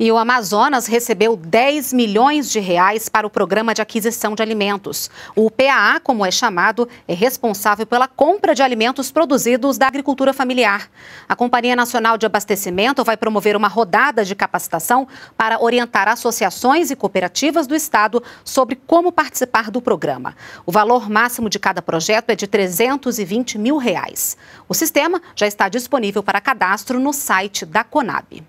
E o Amazonas recebeu 10 milhões de reais para o programa de aquisição de alimentos. O PAA, como é chamado, é responsável pela compra de alimentos produzidos da agricultura familiar. A Companhia Nacional de Abastecimento vai promover uma rodada de capacitação para orientar associações e cooperativas do estado sobre como participar do programa. O valor máximo de cada projeto é de 320 mil reais. O sistema já está disponível para cadastro no site da Conab.